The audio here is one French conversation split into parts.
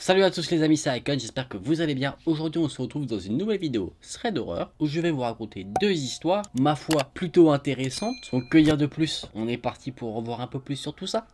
Salut à tous les amis, c'est Icon, j'espère que vous allez bien. Aujourd'hui on se retrouve dans une nouvelle vidéo Thread d'horreur où je vais vous raconter deux histoires, ma foi plutôt intéressantes. Donc que dire de plus On est parti pour revoir un peu plus sur tout ça.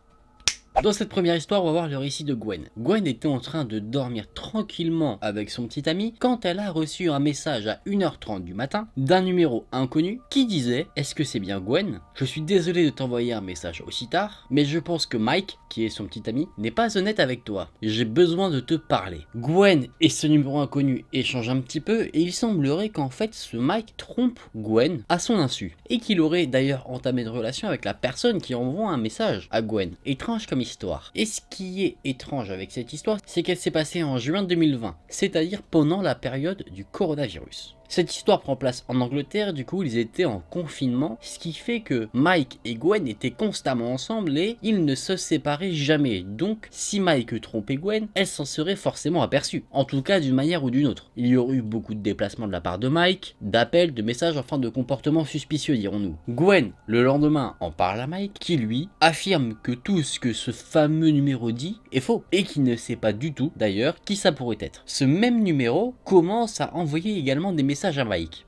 Dans cette première histoire, on va voir le récit de Gwen. Gwen était en train de dormir tranquillement avec son petit ami quand elle a reçu un message à 1h30 du matin d'un numéro inconnu qui disait « Est-ce que c'est bien Gwen Je suis désolé de t'envoyer un message aussi tard, mais je pense que Mike, qui est son petit ami, n'est pas honnête avec toi. J'ai besoin de te parler. » Gwen et ce numéro inconnu échangent un petit peu et il semblerait qu'en fait ce Mike trompe Gwen à son insu et qu'il aurait d'ailleurs entamé une relation avec la personne qui envoie un message à Gwen. Étrange comme histoire. Et ce qui est étrange avec cette histoire, c'est qu'elle s'est passée en juin 2020, c'est-à-dire pendant la période du coronavirus. Cette histoire prend place en Angleterre, du coup ils étaient en confinement, ce qui fait que Mike et Gwen étaient constamment ensemble et ils ne se séparaient jamais. Donc si Mike trompait Gwen, elle s'en serait forcément aperçue, en tout cas d'une manière ou d'une autre. Il y aurait eu beaucoup de déplacements de la part de Mike, d'appels, de messages, enfin de comportements suspicieux dirons-nous. Gwen, le lendemain, en parle à Mike, qui lui affirme que tout ce que ce fameux numéro dit est faux, et qui ne sait pas du tout d'ailleurs qui ça pourrait être. Ce même numéro commence à envoyer également des messages à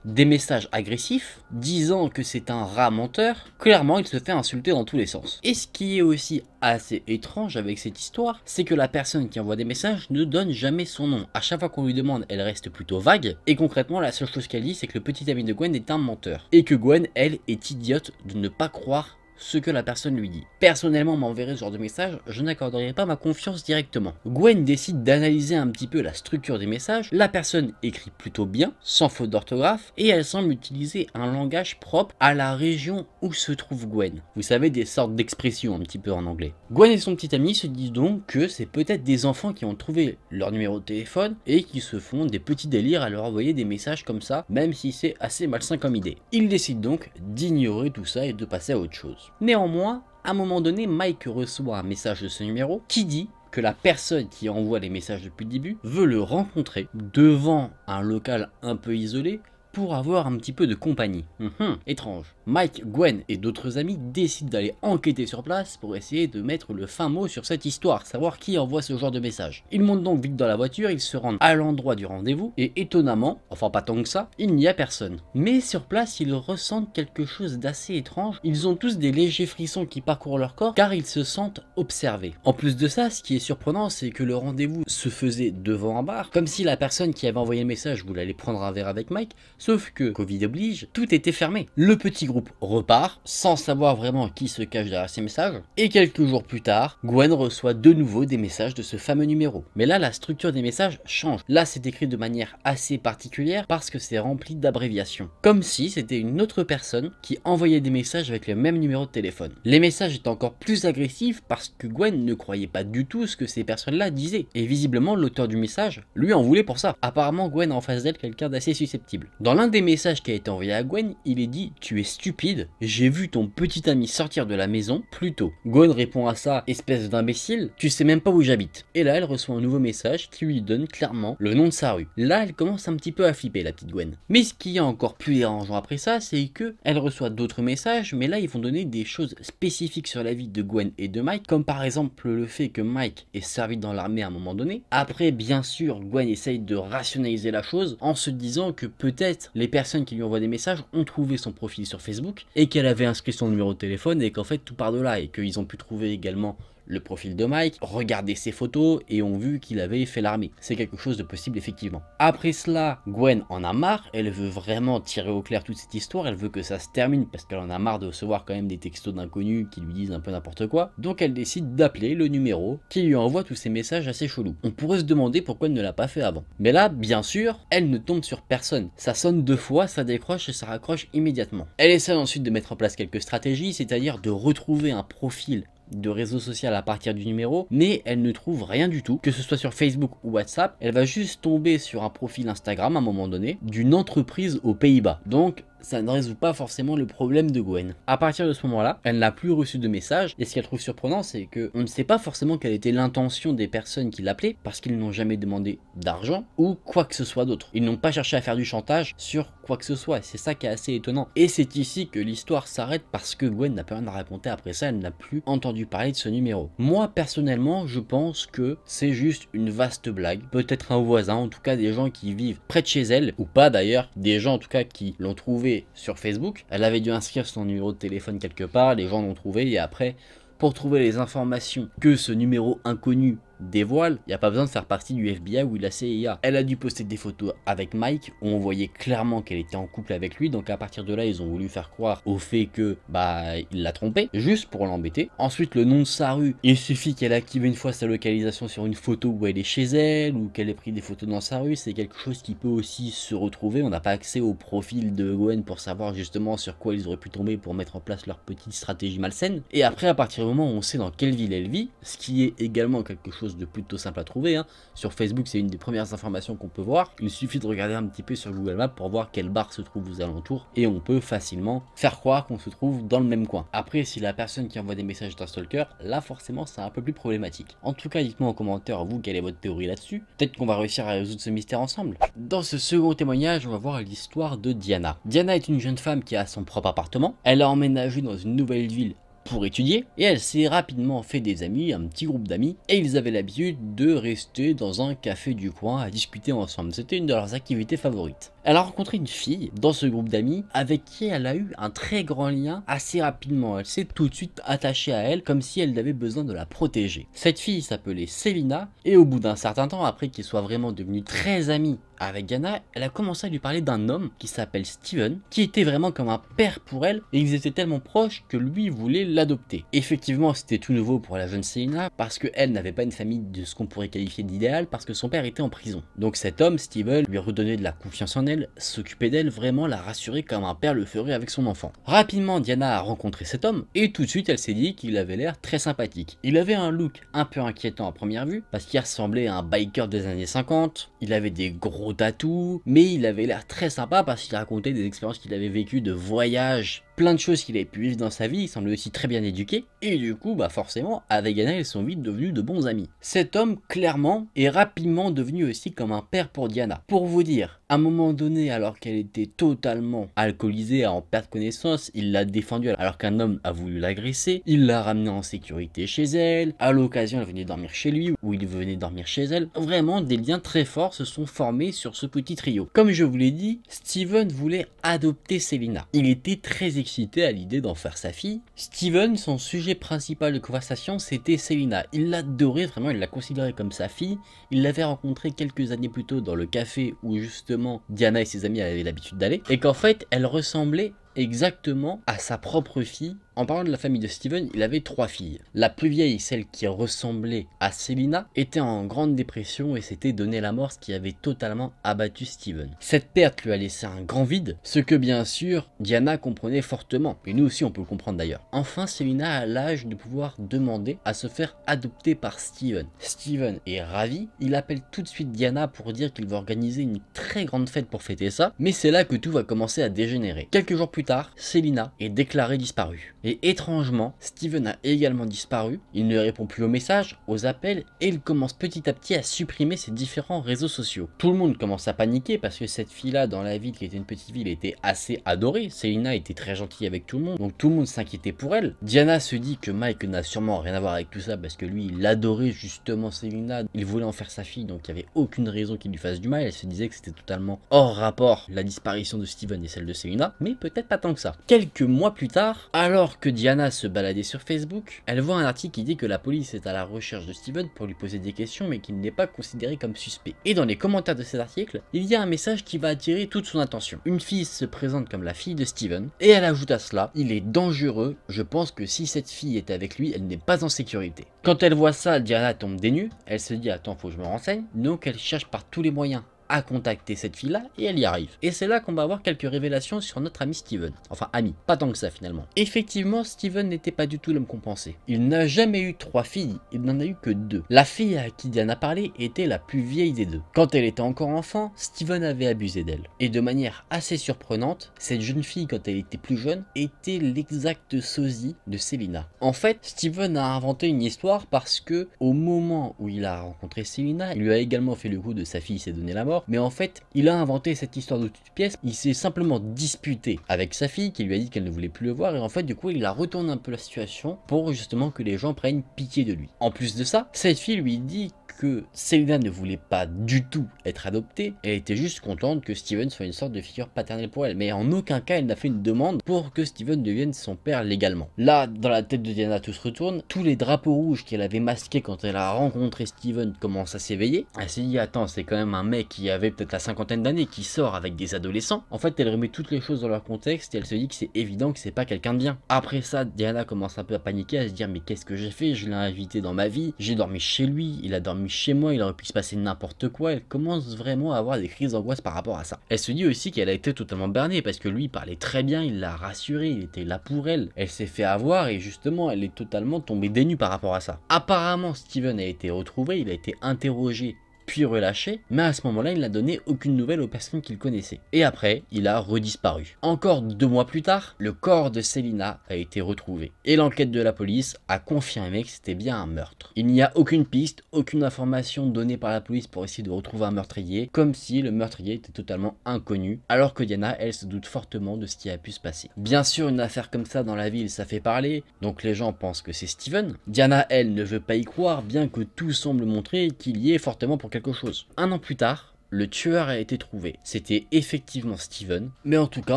Des messages agressifs, disant que c'est un rat menteur, clairement il se fait insulter dans tous les sens. Et ce qui est aussi assez étrange avec cette histoire, c'est que la personne qui envoie des messages ne donne jamais son nom. À chaque fois qu'on lui demande, elle reste plutôt vague, et concrètement la seule chose qu'elle dit c'est que le petit ami de Gwen est un menteur. Et que Gwen, elle, est idiote de ne pas croire ce que la personne lui dit. Personnellement, m'enverrait ce genre de message, je n'accorderai pas ma confiance directement. Gwen décide d'analyser un petit peu la structure des messages, la personne écrit plutôt bien, sans faute d'orthographe, et elle semble utiliser un langage propre à la région où se trouve Gwen. Vous savez, des sortes d'expressions un petit peu en anglais. Gwen et son petit ami se disent donc que c'est peut-être des enfants qui ont trouvé leur numéro de téléphone et qui se font des petits délires à leur envoyer des messages comme ça, même si c'est assez malsain comme idée. Ils décident donc d'ignorer tout ça et de passer à autre chose. Néanmoins, à un moment donné, Mike reçoit un message de ce numéro qui dit que la personne qui envoie les messages depuis le début veut le rencontrer devant un local un peu isolé pour avoir un petit peu de compagnie. Hum étrange. Mike, Gwen et d'autres amis décident d'aller enquêter sur place pour essayer de mettre le fin mot sur cette histoire, savoir qui envoie ce genre de message. Ils montent donc vite dans la voiture, ils se rendent à l'endroit du rendez-vous et étonnamment, enfin pas tant que ça, il n'y a personne. Mais sur place, ils ressentent quelque chose d'assez étrange. Ils ont tous des légers frissons qui parcourent leur corps car ils se sentent observés. En plus de ça, ce qui est surprenant, c'est que le rendez-vous se faisait devant un bar, comme si la personne qui avait envoyé le message voulait aller prendre un verre avec Mike, Sauf que, Covid oblige, tout était fermé. Le petit groupe repart, sans savoir vraiment qui se cache derrière ces messages. Et quelques jours plus tard, Gwen reçoit de nouveau des messages de ce fameux numéro. Mais là, la structure des messages change. Là, c'est écrit de manière assez particulière parce que c'est rempli d'abréviations. Comme si c'était une autre personne qui envoyait des messages avec le même numéro de téléphone. Les messages étaient encore plus agressifs parce que Gwen ne croyait pas du tout ce que ces personnes-là disaient. Et visiblement, l'auteur du message lui en voulait pour ça. Apparemment, Gwen en face d'elle quelqu'un d'assez susceptible. Dans l'un des messages qui a été envoyé à Gwen, il est dit Tu es stupide, j'ai vu ton petit ami sortir de la maison plus tôt. Gwen répond à ça Espèce d'imbécile, tu sais même pas où j'habite. Et là, elle reçoit un nouveau message qui lui donne clairement le nom de sa rue. Là, elle commence un petit peu à flipper, la petite Gwen. Mais ce qui est encore plus dérangeant après ça, c'est que elle reçoit d'autres messages, mais là, ils vont donner des choses spécifiques sur la vie de Gwen et de Mike, comme par exemple le fait que Mike est servi dans l'armée à un moment donné. Après, bien sûr, Gwen essaye de rationaliser la chose en se disant que peut-être les personnes qui lui envoient des messages ont trouvé son profil sur Facebook et qu'elle avait inscrit son numéro de téléphone et qu'en fait tout part de là et qu'ils ont pu trouver également le profil de Mike, regarder ses photos et ont vu qu'il avait fait l'armée. C'est quelque chose de possible effectivement. Après cela, Gwen en a marre, elle veut vraiment tirer au clair toute cette histoire, elle veut que ça se termine parce qu'elle en a marre de recevoir quand même des textos d'inconnus qui lui disent un peu n'importe quoi. Donc elle décide d'appeler le numéro qui lui envoie tous ces messages assez chelous. On pourrait se demander pourquoi elle ne l'a pas fait avant. Mais là, bien sûr, elle ne tombe sur personne. Ça sonne deux fois, ça décroche et ça raccroche immédiatement. Elle essaie ensuite de mettre en place quelques stratégies, c'est-à-dire de retrouver un profil de réseau social à partir du numéro, mais elle ne trouve rien du tout, que ce soit sur Facebook ou WhatsApp, elle va juste tomber sur un profil Instagram à un moment donné d'une entreprise aux Pays-Bas. Donc ça ne résout pas forcément le problème de Gwen. À partir de ce moment-là, elle n'a plus reçu de message, et ce qu'elle trouve surprenant, c'est que on ne sait pas forcément quelle était l'intention des personnes qui l'appelaient, parce qu'ils n'ont jamais demandé d'argent ou quoi que ce soit d'autre. Ils n'ont pas cherché à faire du chantage sur quoi que ce soit, et c'est ça qui est assez étonnant. Et c'est ici que l'histoire s'arrête parce que Gwen n'a plus rien à raconter après ça, elle n'a plus entendu parler de ce numéro. Moi, personnellement, je pense que c'est juste une vaste blague, peut-être un voisin, en tout cas des gens qui vivent près de chez elle, ou pas d'ailleurs, des gens en tout cas qui l'ont trouvé sur Facebook. Elle avait dû inscrire son numéro de téléphone quelque part, les gens l'ont trouvé et après, pour trouver les informations que ce numéro inconnu dévoile, il n'y a pas besoin de faire partie du FBI ou de la CIA. Elle a dû poster des photos avec Mike où on voyait clairement qu'elle était en couple avec lui, donc à partir de là, ils ont voulu faire croire au fait que bah il l'a trompé, juste pour l'embêter. Ensuite, le nom de sa rue, il suffit qu'elle active une fois sa localisation sur une photo où elle est chez elle ou qu'elle ait pris des photos dans sa rue, c'est quelque chose qui peut aussi se retrouver. On n'a pas accès au profil de Gwen pour savoir justement sur quoi ils auraient pu tomber pour mettre en place leur petite stratégie malsaine. Et après, à partir du moment où on sait dans quelle ville elle vit, ce qui est également quelque chose de plutôt simple à trouver. Hein. Sur Facebook, c'est une des premières informations qu'on peut voir. Il suffit de regarder un petit peu sur Google Maps pour voir quelle barre se trouve aux alentours et on peut facilement faire croire qu'on se trouve dans le même coin. Après, si la personne qui envoie des messages est un stalker, là forcément c'est un peu plus problématique. En tout cas, dites-moi en commentaire vous quelle est votre théorie là-dessus. Peut-être qu'on va réussir à résoudre ce mystère ensemble. Dans ce second témoignage, on va voir l'histoire de Diana. Diana est une jeune femme qui a son propre appartement. Elle a emménagé dans une nouvelle ville pour étudier et elle s'est rapidement fait des amis, un petit groupe d'amis, et ils avaient l'habitude de rester dans un café du coin à discuter ensemble. C'était une de leurs activités favorites. Elle a rencontré une fille dans ce groupe d'amis avec qui elle a eu un très grand lien assez rapidement. Elle s'est tout de suite attachée à elle comme si elle avait besoin de la protéger. Cette fille s'appelait Selina et au bout d'un certain temps, après qu'ils soient vraiment devenus très amis avec Diana, elle a commencé à lui parler d'un homme qui s'appelle Steven, qui était vraiment comme un père pour elle, et ils étaient tellement proches que lui voulait l'adopter. Effectivement, c'était tout nouveau pour la jeune Selina, parce qu'elle n'avait pas une famille de ce qu'on pourrait qualifier d'idéal, parce que son père était en prison. Donc cet homme, Steven, lui redonnait de la confiance en elle, s'occupait d'elle, vraiment la rassurait comme un père le ferait avec son enfant. Rapidement, Diana a rencontré cet homme, et tout de suite, elle s'est dit qu'il avait l'air très sympathique. Il avait un look un peu inquiétant à première vue, parce qu'il ressemblait à un biker des années 50, il avait des gros tatou, mais il avait l'air très sympa parce qu'il racontait des expériences qu'il avait vécues de voyage plein de choses qu'il avait pu vivre dans sa vie, il semble aussi très bien éduqué, et du coup, bah forcément, avec Anna, ils sont vite devenus de bons amis. Cet homme, clairement, est rapidement devenu aussi comme un père pour Diana. Pour vous dire, à un moment donné, alors qu'elle était totalement alcoolisée, à en perdre connaissance, il l'a défendue alors qu'un homme a voulu l'agresser, il l'a ramenée en sécurité chez elle, à l'occasion, elle venait dormir chez lui, ou il venait dormir chez elle. Vraiment, des liens très forts se sont formés sur ce petit trio. Comme je vous l'ai dit, Steven voulait adopter Selina. Il était très à l'idée d'en faire sa fille. Steven, son sujet principal de conversation, c'était Selina. Il l'adorait vraiment, il la considérait comme sa fille. Il l'avait rencontrée quelques années plus tôt dans le café où justement Diana et ses amis avaient l'habitude d'aller. Et qu'en fait, elle ressemblait exactement à sa propre fille. En parlant de la famille de Steven, il avait trois filles. La plus vieille, celle qui ressemblait à Selina, était en grande dépression et s'était donné la mort, ce qui avait totalement abattu Steven. Cette perte lui a laissé un grand vide, ce que bien sûr Diana comprenait fortement, et nous aussi on peut le comprendre d'ailleurs. Enfin, Selina a l'âge de pouvoir demander à se faire adopter par Steven. Steven est ravi, il appelle tout de suite Diana pour dire qu'il va organiser une très grande fête pour fêter ça, mais c'est là que tout va commencer à dégénérer. Quelques jours plus tard, Selina est déclarée disparue. Et étrangement, Steven a également disparu, il ne répond plus aux messages, aux appels, et il commence petit à petit à supprimer ses différents réseaux sociaux. Tout le monde commence à paniquer parce que cette fille-là, dans la ville qui était une petite ville, était assez adorée. Selina était très gentille avec tout le monde, donc tout le monde s'inquiétait pour elle. Diana se dit que Mike n'a sûrement rien à voir avec tout ça parce que lui, il adorait justement Selina, il voulait en faire sa fille, donc il n'y avait aucune raison qu'il lui fasse du mal. Elle se disait que c'était totalement hors rapport la disparition de Steven et celle de Selina, mais peut-être pas tant que ça. Quelques mois plus tard, alors que Diana se baladait sur Facebook, elle voit un article qui dit que la police est à la recherche de Steven pour lui poser des questions mais qu'il n'est pas considéré comme suspect. Et dans les commentaires de cet article, il y a un message qui va attirer toute son attention. Une fille se présente comme la fille de Steven et elle ajoute à cela, il est dangereux, je pense que si cette fille est avec lui, elle n'est pas en sécurité. Quand elle voit ça, Diana tombe dénue. nues, elle se dit attends faut que je me renseigne, donc elle cherche par tous les moyens à contacter cette fille-là et elle y arrive. Et c'est là qu'on va avoir quelques révélations sur notre ami Steven. Enfin, ami, pas tant que ça finalement. Effectivement, Steven n'était pas du tout l'homme pensait. Il n'a jamais eu trois filles, il n'en a eu que deux. La fille à qui Diana a parlé était la plus vieille des deux. Quand elle était encore enfant, Steven avait abusé d'elle. Et de manière assez surprenante, cette jeune fille, quand elle était plus jeune, était l'exacte sosie de Selina. En fait, Steven a inventé une histoire parce que, au moment où il a rencontré Selina, il lui a également fait le coup de sa fille s'est donné la mort mais en fait, il a inventé cette histoire de toute pièce, il s'est simplement disputé avec sa fille qui lui a dit qu'elle ne voulait plus le voir, et en fait, du coup, il a retourné un peu la situation pour justement que les gens prennent pitié de lui. En plus de ça, cette fille lui dit que Selena ne voulait pas du tout être adoptée, elle était juste contente que Steven soit une sorte de figure paternelle pour elle, mais en aucun cas elle n'a fait une demande pour que Steven devienne son père légalement. Là, dans la tête de Diana, tout se retourne, tous les drapeaux rouges qu'elle avait masqués quand elle a rencontré Steven commencent à s'éveiller, elle s'est dit attends c'est quand même un mec qui avait peut-être la cinquantaine d'années, qui sort avec des adolescents, en fait elle remet toutes les choses dans leur contexte et elle se dit que c'est évident que c'est pas quelqu'un de bien. Après ça, Diana commence un peu à paniquer, à se dire mais qu'est-ce que j'ai fait Je l'ai invité dans ma vie, j'ai dormi chez lui, il a dormi chez moi, il aurait pu se passer n'importe quoi, elle commence vraiment à avoir des crises d'angoisse par rapport à ça. Elle se dit aussi qu'elle a été totalement bernée parce que lui parlait très bien, il l'a rassurée, il était là pour elle, elle s'est fait avoir et justement elle est totalement tombée dénue par rapport à ça. Apparemment Steven a été retrouvé, il a été interrogé puis relâché, mais à ce moment-là, il n'a donné aucune nouvelle aux personnes qu'il connaissait. Et après, il a redisparu. Encore deux mois plus tard, le corps de Selina a été retrouvé. Et l'enquête de la police a confirmé que c'était bien un meurtre. Il n'y a aucune piste, aucune information donnée par la police pour essayer de retrouver un meurtrier, comme si le meurtrier était totalement inconnu, alors que Diana, elle, se doute fortement de ce qui a pu se passer. Bien sûr, une affaire comme ça dans la ville, ça fait parler, donc les gens pensent que c'est Steven. Diana, elle, ne veut pas y croire, bien que tout semble montrer qu'il y est fortement pour qu'elle chose. Un an plus tard, le tueur a été trouvé. C'était effectivement Steven, mais en tout cas,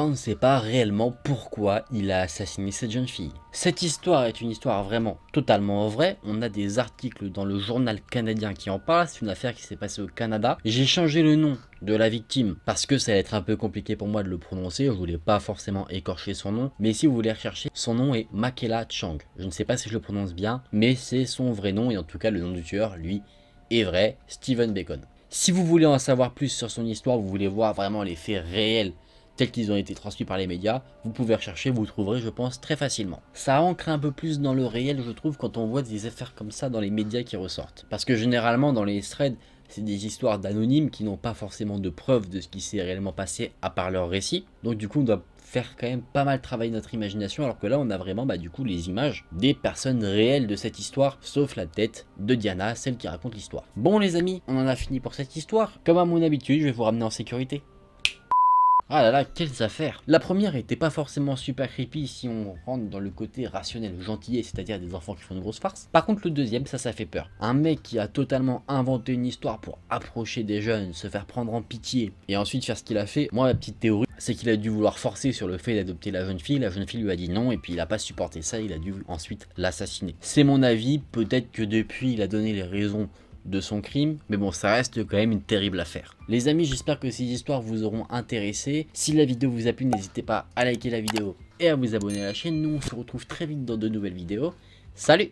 on ne sait pas réellement pourquoi il a assassiné cette jeune fille. Cette histoire est une histoire vraiment totalement vraie. On a des articles dans le journal canadien qui en parlent. C'est une affaire qui s'est passée au Canada. J'ai changé le nom de la victime parce que ça va être un peu compliqué pour moi de le prononcer. Je voulais pas forcément écorcher son nom. Mais si vous voulez rechercher, son nom est Makela Chang. Je ne sais pas si je le prononce bien, mais c'est son vrai nom et en tout cas le nom du tueur, lui, est vrai, Stephen Bacon. Si vous voulez en savoir plus sur son histoire, vous voulez voir vraiment les faits réels tels qu'ils ont été transmis par les médias, vous pouvez rechercher, vous trouverez je pense très facilement. Ça ancre un peu plus dans le réel je trouve quand on voit des affaires comme ça dans les médias qui ressortent. Parce que généralement dans les threads, c'est des histoires d'anonymes qui n'ont pas forcément de preuves de ce qui s'est réellement passé à part leur récit. Donc du coup, on doit faire quand même pas mal travailler notre imagination alors que là on a vraiment bah, du coup les images des personnes réelles de cette histoire sauf la tête de Diana, celle qui raconte l'histoire. Bon les amis, on en a fini pour cette histoire. Comme à mon habitude, je vais vous ramener en sécurité. Ah là là, quelles affaires La première était pas forcément super creepy si on rentre dans le côté rationnel, gentillet, c'est-à-dire des enfants qui font une grosse farce. Par contre, le deuxième, ça, ça fait peur. Un mec qui a totalement inventé une histoire pour approcher des jeunes, se faire prendre en pitié et ensuite faire ce qu'il a fait. Moi, la petite théorie, c'est qu'il a dû vouloir forcer sur le fait d'adopter la jeune fille. La jeune fille lui a dit non et puis il a pas supporté ça. Il a dû ensuite l'assassiner. C'est mon avis. Peut-être que depuis, il a donné les raisons de son crime, mais bon, ça reste quand même une terrible affaire. Les amis, j'espère que ces histoires vous auront intéressé. Si la vidéo vous a plu, n'hésitez pas à liker la vidéo et à vous abonner à la chaîne. Nous, on se retrouve très vite dans de nouvelles vidéos. Salut